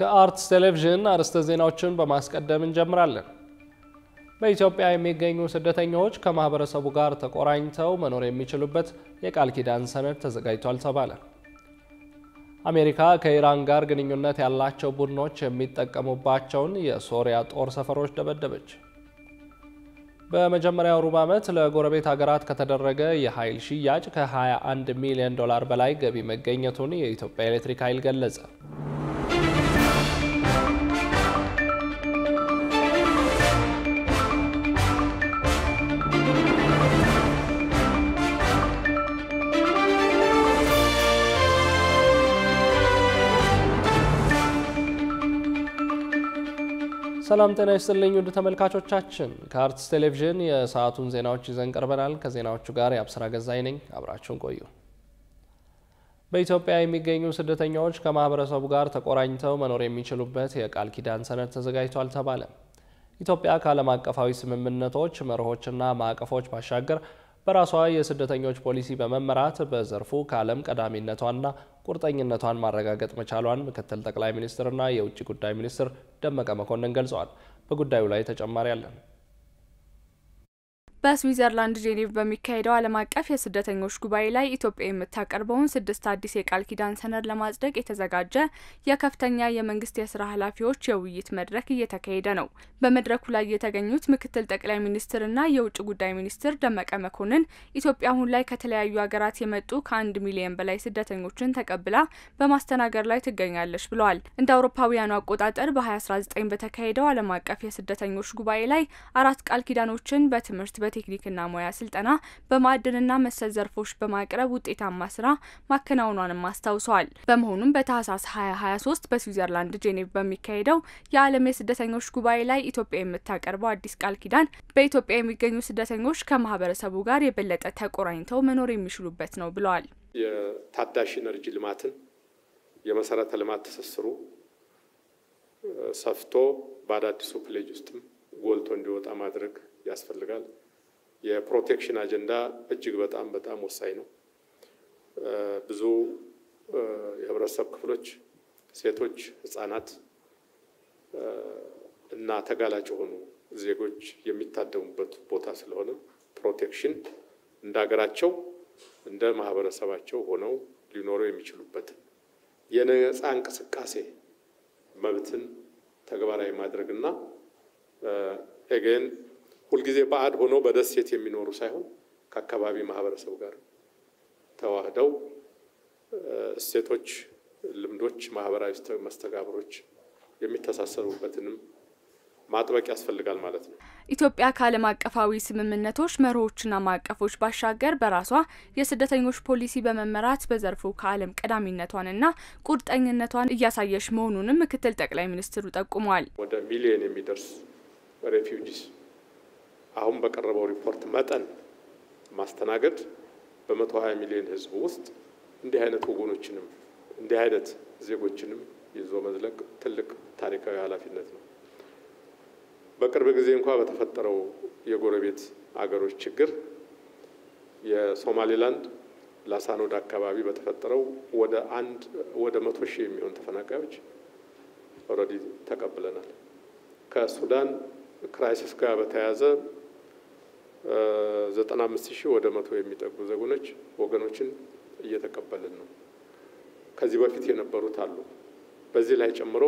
ከአርትስ ቴሌቪዥን አርዕስተ ዜናዎችን በማስቀደም እንጀምራለን። በኢትዮጵያ የሚገኙ ስደተኞች ከማህበረሰቡ ጋር ተቆራኝተው መኖር የሚችሉበት የቃል ኪዳን ሰነድ ተዘጋጅቷል ተባለ። አሜሪካ ከኢራን ጋር ግንኙነት ያላቸው ቡድኖች የሚጠቀሙባቸውን የሶሪያ ጦር ሰፈሮች ደበደበች። በመጀመሪያው ሩብ ዓመት ለጎረቤት ሀገራት ከተደረገ የኃይል ሽያጭ ከ21 ሚሊዮን ዶላር በላይ ገቢ መገኘቱን የኢትዮጵያ ኤሌክትሪክ ኃይል ገለጸ። ሰላም ጤና ይስጥልኝ ውድ ተመልካቾቻችን፣ ከአርትስ ቴሌቪዥን የሰዓቱን ዜናዎች ይዘን ቀርበናል። ከዜናዎቹ ጋር የአብስራ ገዛይ ነኝ፣ አብራችሁን ቆዩ። በኢትዮጵያ የሚገኙ ስደተኛዎች ከማህበረሰቡ ጋር ተቆራኝተው መኖር የሚችሉበት የቃል ኪዳን ሰነድ ተዘጋጅቷል ተባለ። ኢትዮጵያ ከዓለም አቀፋዊ ስምምነቶች መርሆችና ማዕቀፎች ባሻገር በራሷ የስደተኞች ፖሊሲ በመመራት በዘርፉ ከዓለም ቀዳሚነቷና ቁርጠኝነቷን ማረጋገጥ መቻሏን ምክትል ጠቅላይ ሚኒስትርና የውጭ ጉዳይ ሚኒስትር ደመቀ መኮንን ገልጸዋል። በጉዳዩ ላይ ተጨማሪ አለን። በስዊዘርላንድ ጄኔቭ በሚካሄደው ዓለም አቀፍ የስደተኞች ጉባኤ ላይ ኢትዮጵያ የምታቀርበውን ስድስት አዲስ የቃል ኪዳን ሰነድ ለማጽደቅ የተዘጋጀ የከፍተኛ የመንግስት የስራ ኃላፊዎች የውይይት መድረክ እየተካሄደ ነው። በመድረኩ ላይ የተገኙት ምክትል ጠቅላይ ሚኒስትርና የውጭ ጉዳይ ሚኒስትር ደመቀ መኮንን ኢትዮጵያ አሁን ላይ ከተለያዩ ሀገራት የመጡ ከአንድ ሚሊየን በላይ ስደተኞችን ተቀብላ በማስተናገድ ላይ ትገኛለች ብለዋል። እንደ አውሮፓውያኑ አቆጣጠር በ2019 በተካሄደው ዓለም አቀፍ የስደተኞች ጉባኤ ላይ አራት ቃል ኪዳኖችን በትምህርት በቴ ቴክኒክና ሙያ ስልጠና በማዕድንና መሰል ዘርፎች በማቅረብ ውጤታማ ስራ ማከናወኗንም አስታውሰዋል። በመሆኑም በታህሳስ 2023 በስዊዘርላንድ ጄኔቭ በሚካሄደው የዓለም የስደተኞች ጉባኤ ላይ ኢትዮጵያ የምታቀርበው አዲስ ቃል ኪዳን በኢትዮጵያ የሚገኙ ስደተኞች ከማህበረሰቡ ጋር የበለጠ ተቆራኝተው መኖር የሚችሉበት ነው ብለዋል። የታዳሽ ኢነርጂ ልማትን የመሰረተ ልማት ትስስሩ ሰፍቶ በአዳዲሱ ፕሌጅ ውስጥም ጎልቶ እንዲወጣ ማድረግ ያስፈልጋል። የፕሮቴክሽን አጀንዳ እጅግ በጣም በጣም ወሳኝ ነው። ብዙ የህብረተሰብ ክፍሎች ሴቶች፣ ህጻናት እና ተጋላጭ የሆኑ ዜጎች የሚታደሙበት ቦታ ስለሆነ ፕሮቴክሽን እንደ ሀገራቸው እንደ ማህበረሰባቸው ሆነው ሊኖሩ የሚችሉበት የነጻ እንቅስቃሴ መብትን ተግባራዊ ማድረግና ኤገን ሁልጊዜ በአድ ሆነው በደሴት የሚኖሩ ሳይሆን ከአካባቢ ማህበረሰብ ጋር ተዋህደው እሴቶች፣ ልምዶች፣ ማህበራዊ መስተጋብሮች የሚተሳሰሩበትንም ማጥበቅ ያስፈልጋል ማለት ነው። ኢትዮጵያ ከዓለም አቀፋዊ ስምምነቶች መርሆችና ማዕቀፎች ባሻገር በራሷ የስደተኞች ፖሊሲ በመመራት በዘርፉ ከዓለም ቀዳሚነቷንና ቁርጠኝነቷን እያሳየች መሆኑንም ምክትል ጠቅላይ ሚኒስትሩ ጠቁመዋል። ወደ ሚሊዮን የሚደርስ ሬፊውጂስ አሁን በቀረበው ሪፖርት መጠን ማስተናገድ በ120 ሚሊዮን ህዝብ ውስጥ እንዲህ አይነት ወገኖችንም እንዲህ አይነት ዜጎችንም ይዞ መዝለቅ ትልቅ ታሪካዊ ኃላፊነት ነው። በቅርብ ጊዜ እንኳ በተፈጠረው የጎረቤት አገሮች ችግር የሶማሌላንድ ላሳኖድ አካባቢ በተፈጠረው ወደ አንድ ወደ መቶ ሺህ የሚሆን ተፈናቃዮች ኦልሬዲ ተቀብለናል። ከሱዳን ክራይሲስ ጋር በተያያዘ ዘጠና አምስት ሺህ ወደ መቶ የሚጠጉ ዜጎች ወገኖችን እየተቀበልን ነው። ከዚህ በፊት የነበሩት አሉ። በዚህ ላይ ጨምሮ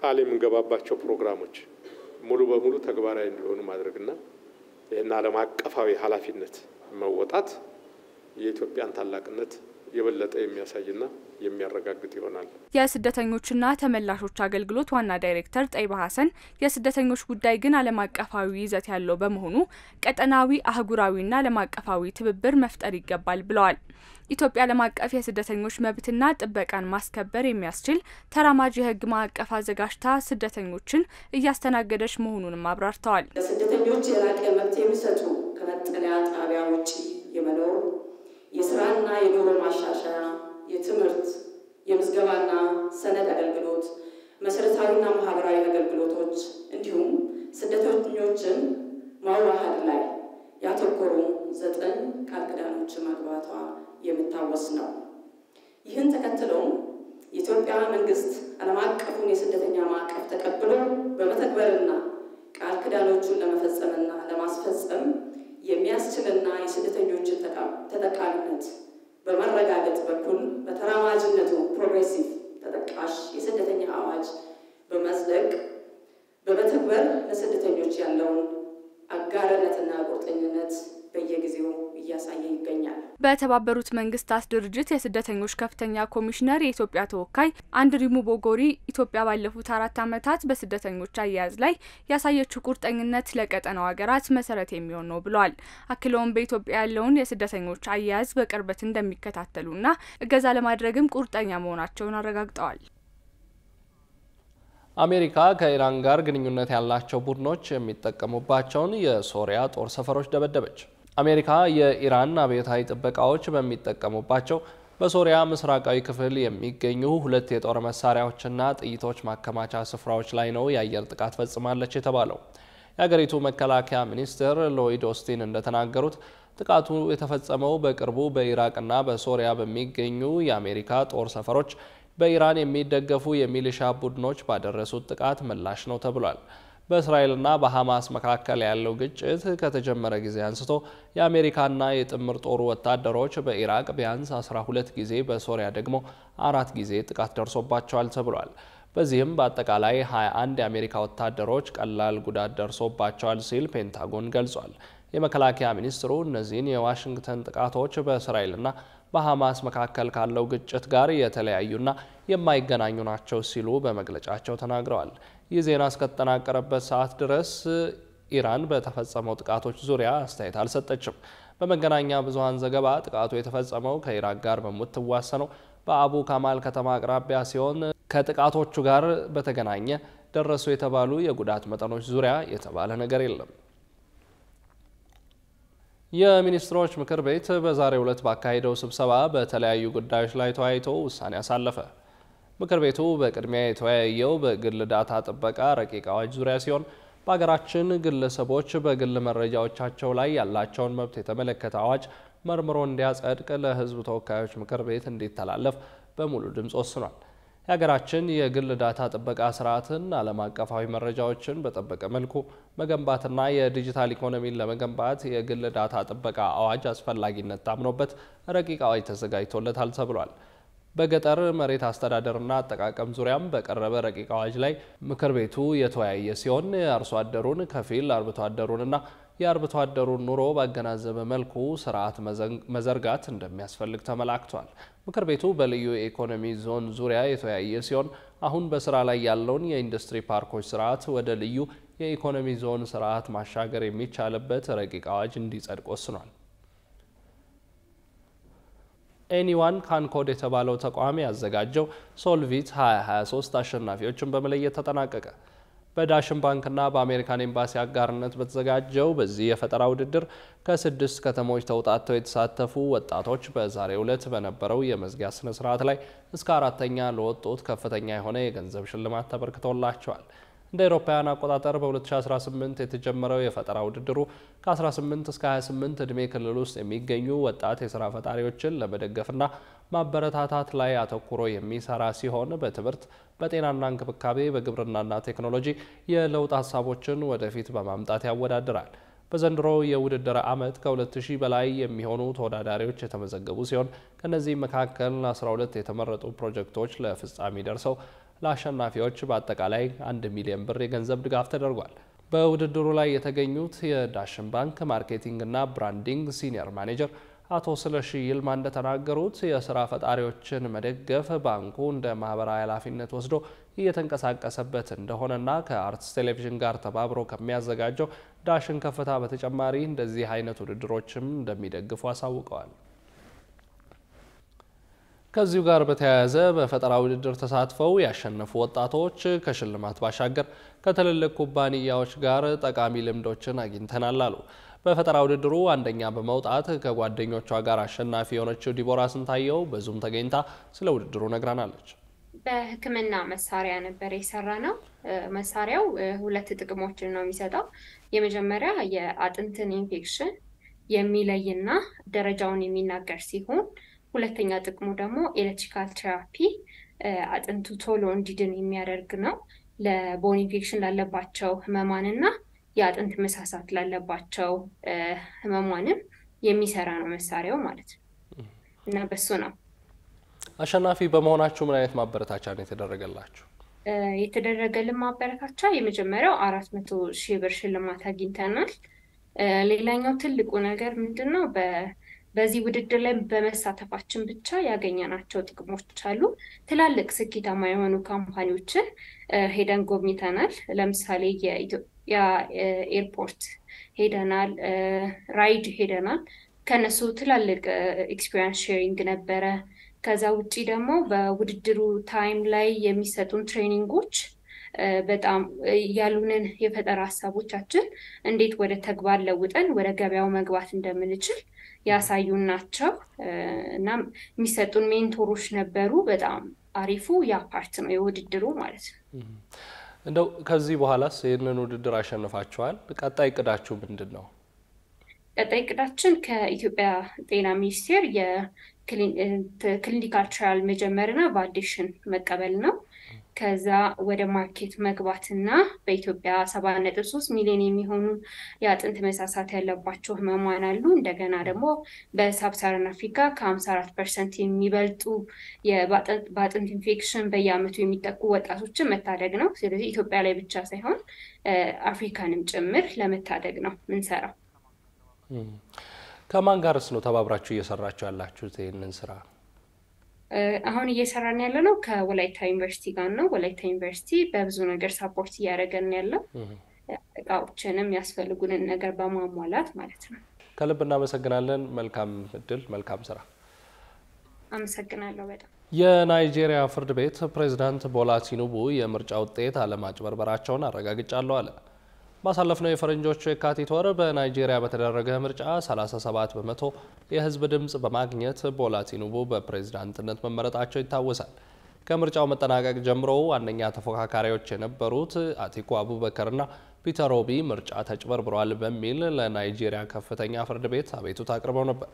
ቃል የምንገባባቸው ፕሮግራሞች ሙሉ በሙሉ ተግባራዊ እንዲሆኑ ማድረግና ይህን ዓለም አቀፋዊ ኃላፊነት መወጣት የኢትዮጵያን ታላቅነት የበለጠ የሚያሳይና የሚያረጋግጥ ይሆናል። የስደተኞችና ተመላሾች አገልግሎት ዋና ዳይሬክተር ጠይባ ሀሰን የስደተኞች ጉዳይ ግን ዓለም አቀፋዊ ይዘት ያለው በመሆኑ ቀጠናዊ፣ አህጉራዊና ዓለም አቀፋዊ ትብብር መፍጠር ይገባል ብለዋል። ኢትዮጵያ ዓለም አቀፍ የስደተኞች መብትና ጥበቃን ማስከበር የሚያስችል ተራማጅ የህግ ማዕቀፍ አዘጋጅታ ስደተኞችን እያስተናገደች መሆኑንም አብራርተዋል። ለስደተኞች የላቀ መብት የሚሰጡ ከመጠለያ ጣቢያ ውጭ የመኖር የስራና የኑሮ ማሻሻያ፣ የትምህርት፣ የምዝገባና ሰነድ አገልግሎት፣ መሰረታዊና ማህበራዊ አገልግሎቶች እንዲሁም ስደተኞችን ማዋሃድ ላይ ያተኮሩ ዘጠኝ ቃል ኪዳኖችን መግባቷ የሚታወስ ነው። ይህን ተከትሎም የኢትዮጵያ መንግስት ዓለም አቀፉን የስደተኛ ማዕቀፍ ተቀብሎ በመተግበርና ቃል ክዳኖቹን ለመፈጸምና ለማስፈጸም የሚያስችልና የስደተኞችን ተጠቃሚነት በመረጋገጥ በኩል በተራማጅነቱ ፕሮግሬሲቭ ተጠቃሽ የስደተኛ አዋጅ በመጽደቅ በመተግበር ለስደተኞች ያለውን ጋርነትና ቁርጠኝነት በየጊዜው እያሳየ ይገኛል። በተባበሩት መንግስታት ድርጅት የስደተኞች ከፍተኛ ኮሚሽነር የኢትዮጵያ ተወካይ አንድሪሙ ቦጎሪ ኢትዮጵያ ባለፉት አራት ዓመታት በስደተኞች አያያዝ ላይ ያሳየችው ቁርጠኝነት ለቀጠናው ሀገራት መሰረት የሚሆን ነው ብለዋል። አክለውም በኢትዮጵያ ያለውን የስደተኞች አያያዝ በቅርበት እንደሚከታተሉና እገዛ ለማድረግም ቁርጠኛ መሆናቸውን አረጋግጠዋል። አሜሪካ ከኢራን ጋር ግንኙነት ያላቸው ቡድኖች የሚጠቀሙባቸውን የሶሪያ ጦር ሰፈሮች ደበደበች። አሜሪካ የኢራን አብዮታዊ ጥበቃዎች በሚጠቀሙባቸው በሶሪያ ምስራቃዊ ክፍል የሚገኙ ሁለት የጦር መሳሪያዎችና ጥይቶች ማከማቻ ስፍራዎች ላይ ነው የአየር ጥቃት ፈጽማለች የተባለው። የአገሪቱ መከላከያ ሚኒስትር ሎይድ ኦስቲን እንደተናገሩት ጥቃቱ የተፈጸመው በቅርቡ በኢራቅና በሶሪያ በሚገኙ የአሜሪካ ጦር ሰፈሮች በኢራን የሚደገፉ የሚሊሻ ቡድኖች ባደረሱት ጥቃት ምላሽ ነው ተብሏል። በእስራኤልና በሐማስ መካከል ያለው ግጭት ከተጀመረ ጊዜ አንስቶ የአሜሪካና የጥምር ጦሩ ወታደሮች በኢራቅ ቢያንስ 12 ጊዜ በሶሪያ ደግሞ አራት ጊዜ ጥቃት ደርሶባቸዋል ተብሏል። በዚህም በአጠቃላይ 21 የአሜሪካ ወታደሮች ቀላል ጉዳት ደርሶባቸዋል ሲል ፔንታጎን ገልጿል። የመከላከያ ሚኒስትሩ እነዚህን የዋሽንግተን ጥቃቶች በእስራኤልና በሐማስ መካከል ካለው ግጭት ጋር የተለያዩና የማይገናኙ ናቸው ሲሉ በመግለጫቸው ተናግረዋል። ይህ ዜና እስከተጠናቀረበት ሰዓት ድረስ ኢራን በተፈጸመው ጥቃቶች ዙሪያ አስተያየት አልሰጠችም። በመገናኛ ብዙሃን ዘገባ ጥቃቱ የተፈጸመው ከኢራቅ ጋር በምትዋሰነው በአቡ ካማል ከተማ አቅራቢያ ሲሆን ከጥቃቶቹ ጋር በተገናኘ ደረሱ የተባሉ የጉዳት መጠኖች ዙሪያ የተባለ ነገር የለም። የሚኒስትሮች ምክር ቤት በዛሬው ዕለት ባካሄደው ስብሰባ በተለያዩ ጉዳዮች ላይ ተወያይቶ ውሳኔ አሳለፈ። ምክር ቤቱ በቅድሚያ የተወያየው በግል ዳታ ጥበቃ ረቂቅ አዋጅ ዙሪያ ሲሆን በሀገራችን ግለሰቦች በግል መረጃዎቻቸው ላይ ያላቸውን መብት የተመለከተ አዋጅ መርምሮ እንዲያጸድቅ ለሕዝብ ተወካዮች ምክር ቤት እንዲተላለፍ በሙሉ ድምፅ ወስኗል። የሀገራችን የግል ዳታ ጥበቃ ስርዓትን ዓለም አቀፋዊ መረጃዎችን በጠበቀ መልኩ መገንባትና የዲጂታል ኢኮኖሚን ለመገንባት የግል ዳታ ጥበቃ አዋጅ አስፈላጊነት ታምኖበት ረቂቅ አዋጅ ተዘጋጅቶለታል ተብሏል። በገጠር መሬት አስተዳደርና አጠቃቀም ዙሪያም በቀረበ ረቂቅ አዋጅ ላይ ምክር ቤቱ የተወያየ ሲሆን አርሶ አደሩን ከፊል አርብቶ አደሩንና የአርብቶ አደሩን ኑሮ ባገናዘበ መልኩ ስርዓት መዘርጋት እንደሚያስፈልግ ተመላክቷል። ምክር ቤቱ በልዩ የኢኮኖሚ ዞን ዙሪያ የተወያየ ሲሆን አሁን በስራ ላይ ያለውን የኢንዱስትሪ ፓርኮች ስርዓት ወደ ልዩ የኢኮኖሚ ዞን ስርዓት ማሻገር የሚቻልበት ረቂቅ አዋጅ እንዲጸድቅ ወስኗል። ኤኒዋን ካንኮድ የተባለው ተቋም ያዘጋጀው ሶልቪት 2023 አሸናፊዎችን በመለየት ተጠናቀቀ። በዳሽን ባንክና በአሜሪካን ኤምባሲ አጋርነት በተዘጋጀው በዚህ የፈጠራ ውድድር ከስድስት ከተሞች ተውጣተው የተሳተፉ ወጣቶች በዛሬው ዕለት በነበረው የመዝጊያ ስነ ስርዓት ላይ እስከ አራተኛ ለወጡት ከፍተኛ የሆነ የገንዘብ ሽልማት ተበርክቶላቸዋል። እንደ አውሮፓውያን አቆጣጠር በ2018 የተጀመረው የፈጠራ ውድድሩ ከ18 እስከ 28 ዕድሜ ክልል ውስጥ የሚገኙ ወጣት የስራ ፈጣሪዎችን ለመደገፍና ማበረታታት ላይ አተኩሮ የሚሰራ ሲሆን በትምህርት በጤናና እንክብካቤ፣ በግብርናና ቴክኖሎጂ የለውጥ ሀሳቦችን ወደፊት በማምጣት ያወዳድራል። በዘንድሮ የውድድር ዓመት ከ2000 በላይ የሚሆኑ ተወዳዳሪዎች የተመዘገቡ ሲሆን ከእነዚህ መካከል 12 የተመረጡ ፕሮጀክቶች ለፍጻሜ ደርሰው ለአሸናፊዎች በአጠቃላይ 1 ሚሊዮን ብር የገንዘብ ድጋፍ ተደርጓል። በውድድሩ ላይ የተገኙት የዳሽን ባንክ ማርኬቲንግ እና ብራንዲንግ ሲኒየር ማኔጀር አቶ ስለሺ ይልማ እንደተናገሩት የስራ ፈጣሪዎችን መደገፍ ባንኩ እንደ ማህበራዊ ኃላፊነት ወስዶ እየተንቀሳቀሰበት እንደሆነና ከአርትስ ቴሌቪዥን ጋር ተባብሮ ከሚያዘጋጀው ዳሽን ከፍታ በተጨማሪ እንደዚህ አይነት ውድድሮችም እንደሚደግፉ አሳውቀዋል። ከዚሁ ጋር በተያያዘ በፈጠራ ውድድር ተሳትፈው ያሸነፉ ወጣቶች ከሽልማት ባሻገር ከትልልቅ ኩባንያዎች ጋር ጠቃሚ ልምዶችን አግኝተናል አሉ። በፈጠራ ውድድሩ አንደኛ በመውጣት ከጓደኞቿ ጋር አሸናፊ የሆነችው ዲቦራ ስንታየው በዙም ተገኝታ ስለ ውድድሩ ነግራናለች። በሕክምና መሳሪያ ነበር የሰራ ነው። መሳሪያው ሁለት ጥቅሞችን ነው የሚሰጠው። የመጀመሪያ የአጥንትን ኢንፌክሽን የሚለይና ደረጃውን የሚናገር ሲሆን ሁለተኛ ጥቅሙ ደግሞ ኤሌክትሪካል ቴራፒ አጥንቱ ቶሎ እንዲድን የሚያደርግ ነው። ለቦን ኢንፌክሽን ላለባቸው ህመማንና የአጥንት መሳሳት ላለባቸው ህመሟንም የሚሰራ ነው መሳሪያው ማለት ነው እና በሱ ነው። አሸናፊ በመሆናችሁ ምን አይነት ማበረታቻ ነው የተደረገላችሁ? የተደረገልን ማበረታቻ የመጀመሪያው አራት መቶ ሺህ ብር ሽልማት አግኝተናል። ሌላኛው ትልቁ ነገር ምንድን ነው? በዚህ ውድድር ላይ በመሳተፋችን ብቻ ያገኘናቸው ጥቅሞች አሉ። ትላልቅ ስኬታማ የሆኑ ካምፓኒዎችን ሄደን ጎብኝተናል። ለምሳሌ ያ ኤርፖርት ሄደናል፣ ራይድ ሄደናል። ከነሱ ትላልቅ ኤክስፔሪንስ ሼሪንግ ነበረ። ከዛ ውጪ ደግሞ በውድድሩ ታይም ላይ የሚሰጡን ትሬኒንጎች በጣም ያሉንን የፈጠራ ሀሳቦቻችን እንዴት ወደ ተግባር ለውጠን ወደ ገበያው መግባት እንደምንችል ያሳዩን ናቸው እና የሚሰጡን ሜንቶሮች ነበሩ። በጣም አሪፉ ያ ፓርት ነው የውድድሩ ማለት ነው። እንደው ከዚህ በኋላስ ይህንን ውድድር አሸንፋችኋል። ቀጣይ እቅዳችሁ ምንድን ነው? ቀጣይ እቅዳችን ከኢትዮጵያ ጤና ሚኒስቴር የክሊኒካል ትራያል መጀመርና ቫሊዴሽን መቀበል ነው። ከዛ ወደ ማርኬት መግባትና በኢትዮጵያ ሰባ ነጥብ ሶስት ሚሊዮን የሚሆኑ የአጥንት መሳሳት ያለባቸው ህመማን አሉ። እንደገና ደግሞ በሳብሳርን አፍሪካ ከሀምሳ አራት ፐርሰንት የሚበልጡ በአጥንት ኢንፌክሽን በየአመቱ የሚጠቁ ወጣቶችን መታደግ ነው። ስለዚህ ኢትዮጵያ ላይ ብቻ ሳይሆን አፍሪካንም ጭምር ለመታደግ ነው ምንሰራው። ከማን ጋርስ ነው ተባብራችሁ እየሰራችሁ ያላችሁት ይህንን ስራ? አሁን እየሰራን ያለ ነው ከወላይታ ዩኒቨርሲቲ ጋር ነው። ወላይታ ዩኒቨርሲቲ በብዙ ነገር ሳፖርት እያደረገን ያለው እቃዎችንም ያስፈልጉንን ነገር በማሟላት ማለት ነው። ከልብ እናመሰግናለን። መልካም እድል፣ መልካም ስራ። አመሰግናለሁ በጣም። የናይጄሪያ ፍርድ ቤት ፕሬዝዳንት ቦላ ቲኑቡ የምርጫ ውጤት አለማጭበርበራቸውን አረጋግጫለሁ አለ። ባሳለፍነው የፈረንጆቹ የካቲት ወር በናይጄሪያ በተደረገ ምርጫ 37 በመቶ የህዝብ ድምፅ በማግኘት ቦላ ቲኑቡ በፕሬዝዳንትነት መመረጣቸው ይታወሳል። ከምርጫው መጠናቀቅ ጀምሮ ዋነኛ ተፎካካሪዎች የነበሩት አቲኩ አቡበከርና ፒተር ኦቢ ምርጫ ተጭበርብሯል በሚል ለናይጄሪያ ከፍተኛ ፍርድ ቤት አቤቱታ አቅርበው ነበር።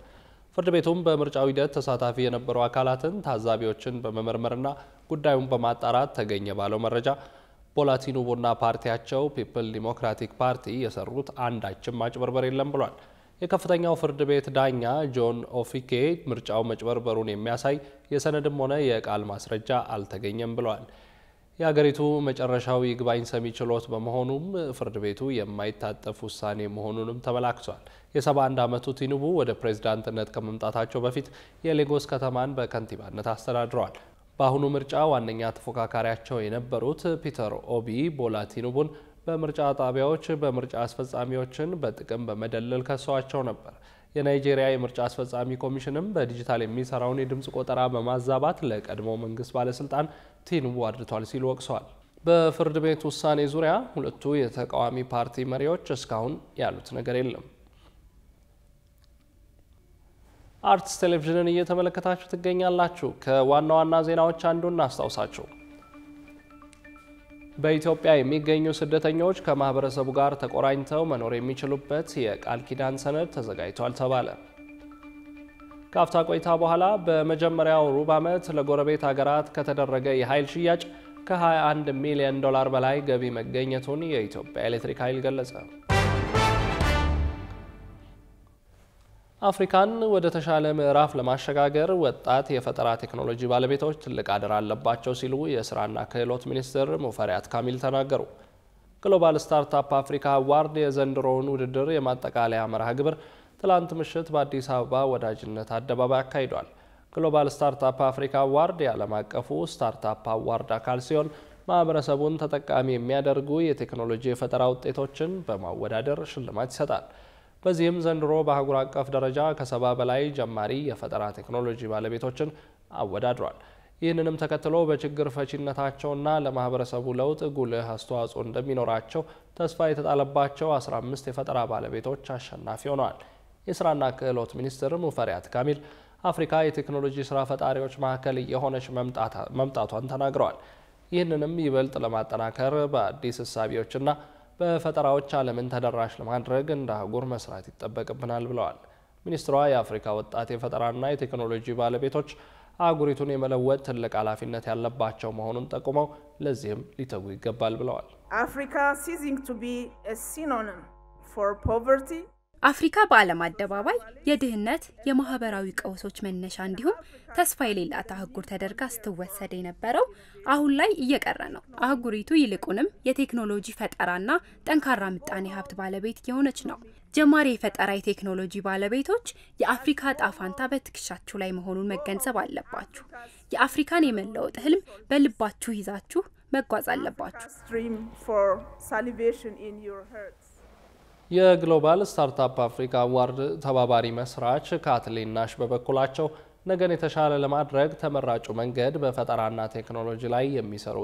ፍርድ ቤቱም በምርጫው ሂደት ተሳታፊ የነበሩ አካላትን ታዛቢዎችን በመመርመርና ጉዳዩን በማጣራት ተገኘ ባለው መረጃ ፖላቲኑ ቡና ፓርቲያቸው ፒፕል ዲሞክራቲክ ፓርቲ የሰሩት አንዳችም ማጭበርበር የለም ብሏል። የከፍተኛው ፍርድ ቤት ዳኛ ጆን ኦፊኬ ምርጫው መጭበርበሩን የሚያሳይ የሰነድም ሆነ የቃል ማስረጃ አልተገኘም ብለዋል። የአገሪቱ መጨረሻዊ ይግባኝ ሰሚ ችሎት በመሆኑም ፍርድ ቤቱ የማይታጠፍ ውሳኔ መሆኑንም ተመላክቷል። የ71 ዓመቱ ቲኑቡ ወደ ፕሬዝዳንትነት ከመምጣታቸው በፊት የሌጎስ ከተማን በከንቲባነት አስተዳድረዋል። በአሁኑ ምርጫ ዋነኛ ተፎካካሪያቸው የነበሩት ፒተር ኦቢ ቦላ ቲኑቡን በምርጫ ጣቢያዎች በምርጫ አስፈጻሚዎችን በጥቅም በመደለል ከሰዋቸው ነበር። የናይጄሪያ የምርጫ አስፈጻሚ ኮሚሽንም በዲጂታል የሚሰራውን የድምፅ ቆጠራ በማዛባት ለቀድሞ መንግስት ባለስልጣን ቲኑቡ አድርቷል ሲል ወቅሰዋል። በፍርድ ቤት ውሳኔ ዙሪያ ሁለቱ የተቃዋሚ ፓርቲ መሪዎች እስካሁን ያሉት ነገር የለም። አርትስ ቴሌቪዥንን እየተመለከታችሁ ትገኛላችሁ። ከዋና ዋና ዜናዎች አንዱ እናስታውሳችሁ። በኢትዮጵያ የሚገኙ ስደተኞች ከማህበረሰቡ ጋር ተቆራኝተው መኖር የሚችሉበት የቃል ኪዳን ሰነድ ተዘጋጅቷል ተባለ። ከአፍታ ቆይታ በኋላ በመጀመሪያው ሩብ ዓመት ለጎረቤት ሀገራት ከተደረገ የኃይል ሽያጭ ከ21 ሚሊዮን ዶላር በላይ ገቢ መገኘቱን የኢትዮጵያ ኤሌክትሪክ ኃይል ገለጸ። አፍሪካን ወደ ተሻለ ምዕራፍ ለማሸጋገር ወጣት የፈጠራ ቴክኖሎጂ ባለቤቶች ትልቅ አደራ አለባቸው ሲሉ የስራና ክህሎት ሚኒስትር ሙፈሪያት ካሚል ተናገሩ። ግሎባል ስታርታፕ አፍሪካ አዋርድ የዘንድሮውን ውድድር የማጠቃለያ መርሃ ግብር ትላንት ምሽት በአዲስ አበባ ወዳጅነት አደባባይ አካሂዷል። ግሎባል ስታርታፕ አፍሪካ አዋርድ የዓለም አቀፉ ስታርታፕ አዋርድ አካል ሲሆን ማህበረሰቡን ተጠቃሚ የሚያደርጉ የቴክኖሎጂ የፈጠራ ውጤቶችን በማወዳደር ሽልማት ይሰጣል። በዚህም ዘንድሮ በአህጉር አቀፍ ደረጃ ከሰባ በላይ ጀማሪ የፈጠራ ቴክኖሎጂ ባለቤቶችን አወዳድሯል። ይህንንም ተከትሎ በችግር ፈቺነታቸውና ለማህበረሰቡ ለውጥ ጉልህ አስተዋጽኦ እንደሚኖራቸው ተስፋ የተጣለባቸው 15 የፈጠራ ባለቤቶች አሸናፊ ሆነዋል። የስራና ክህሎት ሚኒስትር ሙፈሪያት ካሚል አፍሪካ የቴክኖሎጂ ስራ ፈጣሪዎች ማዕከል የሆነች መምጣቷን ተናግረዋል። ይህንንም ይበልጥ ለማጠናከር በአዲስ እሳቢዎችና በፈጠራዎች ዓለምን ተደራሽ ለማድረግ እንደ አህጉር መስራት ይጠበቅብናል ብለዋል ሚኒስትሯ። የአፍሪካ ወጣት የፈጠራና የቴክኖሎጂ ባለቤቶች አህጉሪቱን የመለወጥ ትልቅ ኃላፊነት ያለባቸው መሆኑን ጠቁመው ለዚህም ሊተጉ ይገባል ብለዋል። አፍሪካ ፖቨርቲ አፍሪካ በዓለም አደባባይ የድህነት የማህበራዊ ቀውሶች መነሻ እንዲሁም ተስፋ የሌላት አህጉር ተደርጋ ስትወሰድ የነበረው አሁን ላይ እየቀረ ነው። አህጉሪቱ ይልቁንም የቴክኖሎጂ ፈጠራና ጠንካራ ምጣኔ ሀብት ባለቤት የሆነች ነው። ጀማሪ የፈጠራ የቴክኖሎጂ ባለቤቶች የአፍሪካ ጣፋንታ በትከሻችሁ ላይ መሆኑን መገንዘብ አለባችሁ። የአፍሪካን የመለወጥ ህልም በልባችሁ ይዛችሁ መጓዝ አለባችሁ። የግሎባል ስታርታፕ አፍሪካ አዋርድ ተባባሪ መስራች ካትሊን ናሽ በበኩላቸው ነገን የተሻለ ለማድረግ ተመራጩ መንገድ በፈጠራና ቴክኖሎጂ ላይ የሚሰሩ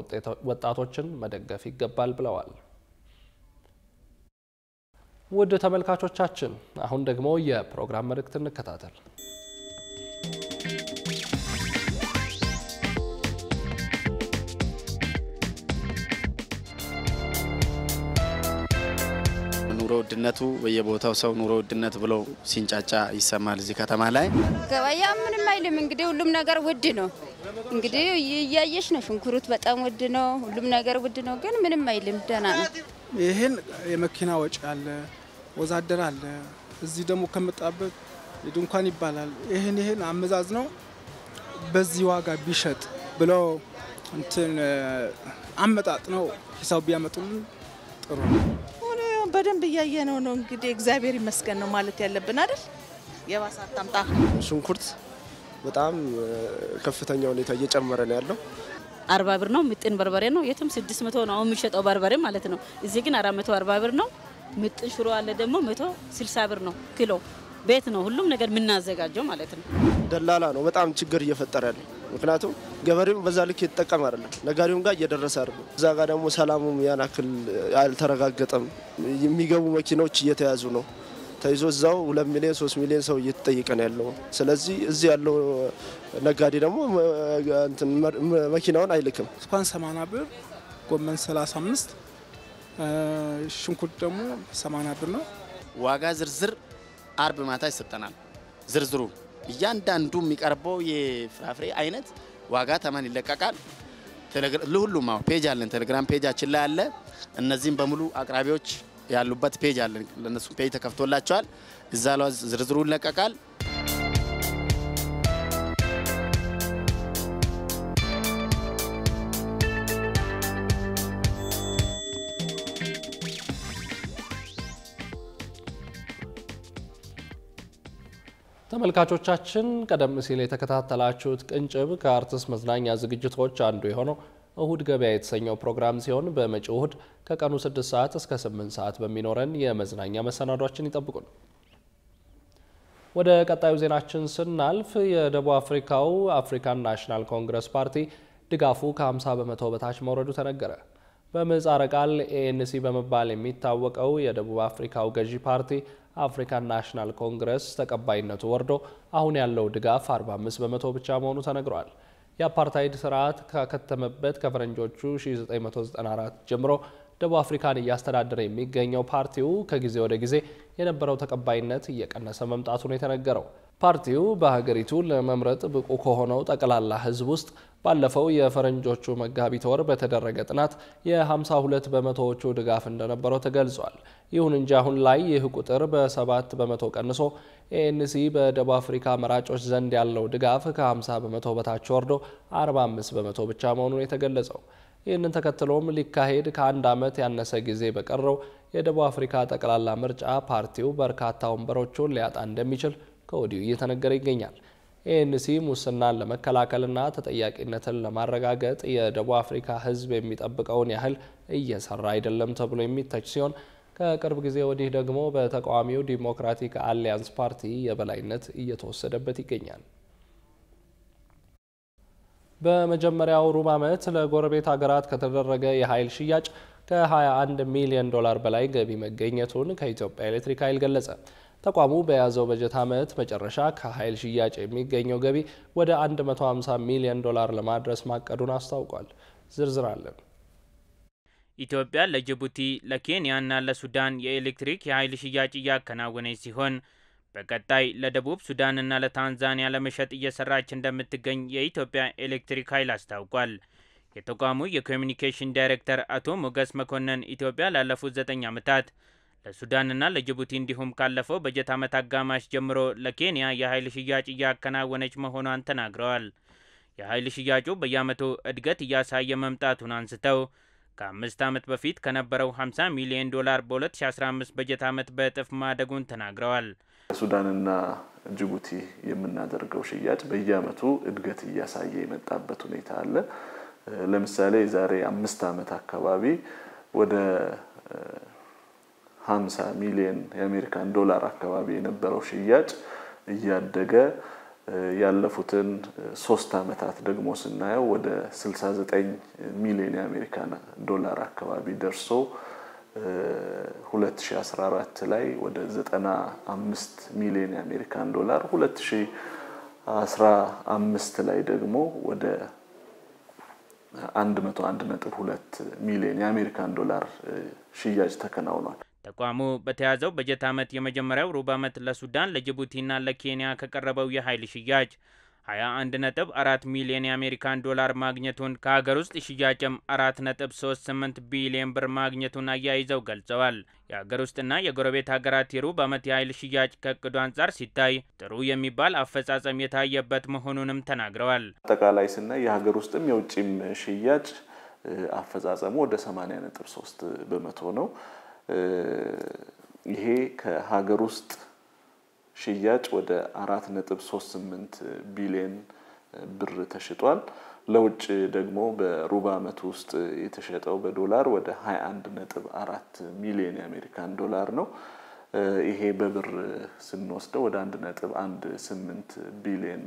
ወጣቶችን መደገፍ ይገባል ብለዋል። ውድ ተመልካቾቻችን አሁን ደግሞ የፕሮግራም መልእክት እንከታተል። ኑሮ ውድነቱ በየቦታው ሰው ኑሮ ውድነት ብሎ ሲንጫጫ ይሰማል። እዚህ ከተማ ላይ ገበያ ምንም አይልም። እንግዲህ ሁሉም ነገር ውድ ነው። እንግዲህ እያየሽ ነው። ሽንኩርት በጣም ውድ ነው። ሁሉም ነገር ውድ ነው፣ ግን ምንም አይልም። ደህና ነው። ይህን የመኪና ወጪ አለ፣ ወዛደር አለ። እዚህ ደግሞ ከመጣበት ድንኳን ይባላል። ይህን ይህን አመዛዝ ነው በዚህ ዋጋ ቢሸጥ ብለው እንትን አመጣጥ ነው ሂሳብ ቢያመጡልን ጥሩ ነው። አሁን በደንብ እያየነው ነው። እንግዲህ እግዚአብሔር ይመስገን ነው ማለት ያለብን አይደል? የባሰ አታምጣ። ሽንኩርት በጣም ከፍተኛ ሁኔታ እየጨመረ ነው ያለው። አርባ ብር ነው ምጥን በርበሬ ነው። የትም ስድስት መቶ ነው አሁን የሚሸጠው በርበሬ ማለት ነው። እዚህ ግን አራት መቶ አርባ ብር ነው። ምጥን ሽሮ አለ ደግሞ መቶ ስልሳ ብር ነው ኪሎ ቤት ነው ሁሉም ነገር የምናዘጋጀው ማለት ነው። ደላላ ነው በጣም ችግር እየፈጠረ ያለ። ምክንያቱም ገበሬው በዛ ልክ የተጠቀም አይደለም፣ ነጋሪውም ጋር እየደረሰ አይደለም። እዛ ጋር ደግሞ ሰላሙም ያን ያክል አልተረጋገጠም። የሚገቡ መኪኖች እየተያዙ ነው ተይዞ እዛው ሁለት ሚሊዮን ሶስት ሚሊዮን ሰው እየተጠየቀ ነው ያለው። ስለዚህ እዚህ ያለው ነጋዴ ደግሞ መኪናውን አይልክም። እንኳን ሰማንያ ብር ጎመን 35 ሽንኩርት ደግሞ ሰማንያ ብር ነው ዋጋ ዝርዝር አርብ ማታ ይሰጠናል። ዝርዝሩ እያንዳንዱ የሚቀርበው የፍራፍሬ አይነት ዋጋ ተመን ይለቀቃል። ለሁሉም አሁን ፔጅ አለን፣ ቴሌግራም ፔጃችን ላይ አለ። እነዚህም በሙሉ አቅራቢዎች ያሉበት ፔጅ አለን። ለነሱ ፔጅ ተከፍቶላቸዋል። እዛ ዝርዝሩ ይለቀቃል። ተመልካቾቻችን ቀደም ሲል የተከታተላችሁት ቅንጭብ ከአርትስ መዝናኛ ዝግጅቶች አንዱ የሆነው እሁድ ገበያ የተሰኘው ፕሮግራም ሲሆን በመጪው እሁድ ከቀኑ 6 ሰዓት እስከ 8 ሰዓት በሚኖረን የመዝናኛ መሰናዷችን ነው። ወደ ቀጣዩ ዜናችን ስናልፍ የደቡብ አፍሪካው አፍሪካን ናሽናል ኮንግረስ ፓርቲ ድጋፉ ከ50 በመቶ በታች መውረዱ ተነገረ። በምህጻረ ቃል ኤኤንሲ በመባል የሚታወቀው የደቡብ አፍሪካው ገዢ ፓርቲ አፍሪካን ናሽናል ኮንግረስ ተቀባይነቱ ወርዶ አሁን ያለው ድጋፍ 45 በመቶ ብቻ መሆኑ ተነግሯል። የአፓርታይድ ስርዓት ካከተመበት ከፈረንጆቹ 1994 ጀምሮ ደቡብ አፍሪካን እያስተዳደረ የሚገኘው ፓርቲው ከጊዜ ወደ ጊዜ የነበረው ተቀባይነት እየቀነሰ መምጣቱ ነው የተነገረው። ፓርቲው በሀገሪቱ ለመምረጥ ብቁ ከሆነው ጠቅላላ ህዝብ ውስጥ ባለፈው የፈረንጆቹ መጋቢት ወር በተደረገ ጥናት የ52 በመቶዎቹ ድጋፍ እንደነበረው ተገልጿል። ይሁን እንጂ አሁን ላይ ይህ ቁጥር በ7 በመቶ ቀንሶ ኤኤንሲ በደቡብ አፍሪካ መራጮች ዘንድ ያለው ድጋፍ ከ50 በመቶ በታች ወርዶ 45 በመቶ ብቻ መሆኑን የተገለጸው ይህንን ተከትሎም ሊካሄድ ከአንድ ዓመት ያነሰ ጊዜ በቀረው የደቡብ አፍሪካ ጠቅላላ ምርጫ ፓርቲው በርካታ ወንበሮቹን ሊያጣ እንደሚችል ከወዲሁ እየተነገረ ይገኛል። ኤንሲ ሙስናን ለመከላከልና ተጠያቂነትን ለማረጋገጥ የደቡብ አፍሪካ ሕዝብ የሚጠብቀውን ያህል እየሰራ አይደለም ተብሎ የሚተች ሲሆን ከቅርብ ጊዜ ወዲህ ደግሞ በተቃዋሚው ዲሞክራቲክ አሊያንስ ፓርቲ የበላይነት እየተወሰደበት ይገኛል። በመጀመሪያው ሩብ ዓመት ለጎረቤት ሀገራት ከተደረገ የኃይል ሽያጭ ከ21 ሚሊዮን ዶላር በላይ ገቢ መገኘቱን ከኢትዮጵያ ኤሌክትሪክ ኃይል ገለጸ። ተቋሙ በያዘው በጀት ዓመት መጨረሻ ከኃይል ሽያጭ የሚገኘው ገቢ ወደ 150 ሚሊዮን ዶላር ለማድረስ ማቀዱን አስታውቋል። ዝርዝር አለን። ኢትዮጵያ ለጅቡቲ ለኬንያና ለሱዳን የኤሌክትሪክ የኃይል ሽያጭ እያከናወነች ሲሆን በቀጣይ ለደቡብ ሱዳንና ለታንዛኒያ ለመሸጥ እየሰራች እንደምትገኝ የኢትዮጵያ ኤሌክትሪክ ኃይል አስታውቋል። የተቋሙ የኮሚኒኬሽን ዳይሬክተር አቶ ሞገስ መኮንን ኢትዮጵያ ላለፉት ዘጠኝ ዓመታት ለሱዳንና ለጅቡቲ እንዲሁም ካለፈው በጀት ዓመት አጋማሽ ጀምሮ ለኬንያ የኃይል ሽያጭ እያከናወነች መሆኗን ተናግረዋል። የኃይል ሽያጩ በየዓመቱ እድገት እያሳየ መምጣቱን አንስተው ከአምስት ዓመት በፊት ከነበረው 50 ሚሊዮን ዶላር በ2015 በጀት ዓመት በእጥፍ ማደጉን ተናግረዋል። ሱዳንና ጅቡቲ የምናደርገው ሽያጭ በየዓመቱ እድገት እያሳየ የመጣበት ሁኔታ አለ። ለምሳሌ የዛሬ አምስት ዓመት አካባቢ ወደ 50 ሚሊዮን የአሜሪካን ዶላር አካባቢ የነበረው ሽያጭ እያደገ ያለፉትን ሶስት ዓመታት ደግሞ ስናየው ወደ 69 ሚሊዮን የአሜሪካን ዶላር አካባቢ ደርሶ 2014 ላይ ወደ 95 ሚሊዮን የአሜሪካን ዶላር 2015 ላይ ደግሞ ወደ 101.2 ሚሊዮን የአሜሪካን ዶላር ሽያጭ ተከናውኗል። ተቋሙ በተያዘው በጀት ዓመት የመጀመሪያው ሩብ ዓመት ለሱዳን ለጅቡቲና ለኬንያ ከቀረበው የኃይል ሽያጭ 21.4 ሚሊዮን የአሜሪካን ዶላር ማግኘቱን ከሀገር ውስጥ ሽያጭም 4.38 ቢሊዮን ብር ማግኘቱን አያይዘው ገልጸዋል። የሀገር ውስጥና የጎረቤት ሀገራት የሩብ ዓመት የኃይል ሽያጭ ከእቅዱ አንጻር ሲታይ ጥሩ የሚባል አፈጻጸም የታየበት መሆኑንም ተናግረዋል። አጠቃላይ ስናይ የሀገር ውስጥም የውጭም ሽያጭ አፈጻጸሙ ወደ 80.3 በመቶ ነው። ይሄ ከሀገር ውስጥ ሽያጭ ወደ አራት ነጥብ ሶስት ስምንት ቢሊዮን ብር ተሽጧል። ለውጭ ደግሞ በሩብ ዓመት ውስጥ የተሸጠው በዶላር ወደ 21 ነጥብ አራት ሚሊዮን የአሜሪካን ዶላር ነው። ይሄ በብር ስንወስደው ወደ አንድ ነጥብ አንድ ስምንት ቢሊዮን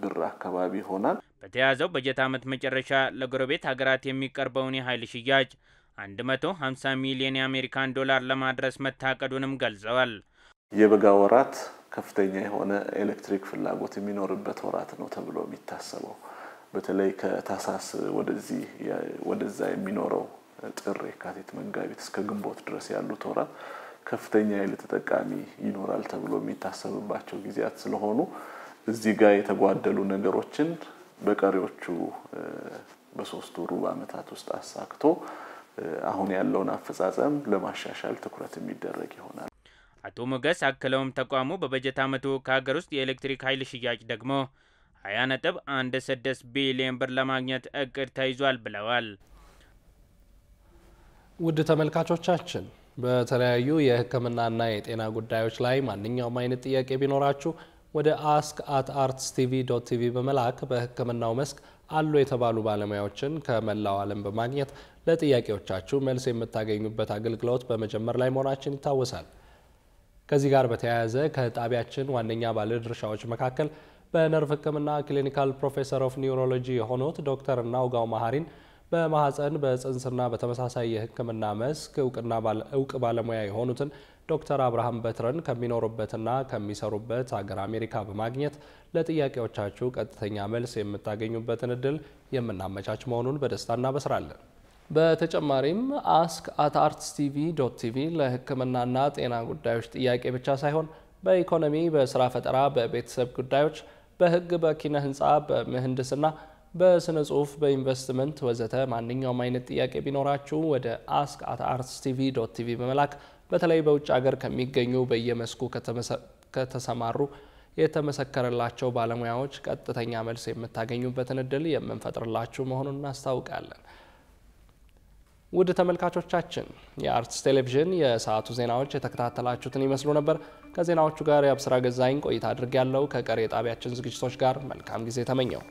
ብር አካባቢ ይሆናል። በተያዘው በጀት ዓመት መጨረሻ ለጎረቤት ሀገራት የሚቀርበውን የኃይል ሽያጭ 150 ሚሊዮን የአሜሪካን ዶላር ለማድረስ መታቀዱንም ገልጸዋል። የበጋ ወራት ከፍተኛ የሆነ ኤሌክትሪክ ፍላጎት የሚኖርበት ወራት ነው ተብሎ የሚታሰበው በተለይ ከታሳስ ወደዚህ ወደዛ የሚኖረው ጥር፣ የካቲት፣ መጋቢት እስከ ግንቦት ድረስ ያሉት ወራት ከፍተኛ ኃይል ተጠቃሚ ይኖራል ተብሎ የሚታሰብባቸው ጊዜያት ስለሆኑ እዚህ ጋር የተጓደሉ ነገሮችን በቀሪዎቹ በሶስቱ ሩብ ዓመታት ውስጥ አሳክቶ አሁን ያለውን አፈጻጸም ለማሻሻል ትኩረት የሚደረግ ይሆናል። አቶ ሞገስ አክለውም ተቋሙ በበጀት ዓመቱ ከሀገር ውስጥ የኤሌክትሪክ ኃይል ሽያጭ ደግሞ ሀያ ቢሊዮን ብር ለማግኘት እቅድ ተይዟል ብለዋል። ውድ ተመልካቾቻችን በተለያዩ የሕክምናና የጤና ጉዳዮች ላይ ማንኛውም አይነት ጥያቄ ቢኖራችሁ ወደ አስክ አት አርትስ ቲቪ ዶት ቲቪ በመላክ በሕክምናው መስክ አሉ የተባሉ ባለሙያዎችን ከመላው ዓለም በማግኘት ለጥያቄዎቻችሁ መልስ የምታገኙበት አገልግሎት በመጀመር ላይ መሆናችን ይታወሳል። ከዚህ ጋር በተያያዘ ከጣቢያችን ዋነኛ ባለድርሻዎች መካከል በነርቭ ሕክምና ክሊኒካል ፕሮፌሰር ኦፍ ኒውሮሎጂ የሆኑት ዶክተር ውጋው መሀሪን በማህፀን በጽንስና በተመሳሳይ የሕክምና መስክ እውቅ ባለሙያ የሆኑትን ዶክተር አብርሃም በትረን ከሚኖሩበትና ከሚሰሩበት ሀገር አሜሪካ በማግኘት ለጥያቄዎቻችሁ ቀጥተኛ መልስ የምታገኙበትን እድል የምናመቻች መሆኑን በደስታ እናበስራለን። በተጨማሪም አስክ አት አርትስ ቲቪ ዶት ቲቪ ለሕክምናና ጤና ጉዳዮች ጥያቄ ብቻ ሳይሆን በኢኮኖሚ፣ በስራ ፈጠራ፣ በቤተሰብ ጉዳዮች፣ በህግ፣ በኪነ ህንፃ፣ በምህንድስና፣ በስነ ጽሁፍ፣ በኢንቨስትመንት ወዘተ ማንኛውም አይነት ጥያቄ ቢኖራችሁ ወደ አስክ አት አርትስ ቲቪ ዶት ቲቪ በመላክ በተለይ በውጭ ሀገር ከሚገኙ በየመስኩ ከተሰማሩ የተመሰከረላቸው ባለሙያዎች ቀጥተኛ መልስ የምታገኙበትን እድል የምንፈጥርላችሁ መሆኑን እናስታውቃለን። ውድ ተመልካቾቻችን የአርትስ ቴሌቪዥን የሰዓቱ ዜናዎች የተከታተላችሁትን ይመስሉ ነበር። ከዜናዎቹ ጋር የአብስራ ገዛኝ ቆይታ አድርግ ያለው ከቀሪ የጣቢያችን ዝግጅቶች ጋር መልካም ጊዜ ተመኘው።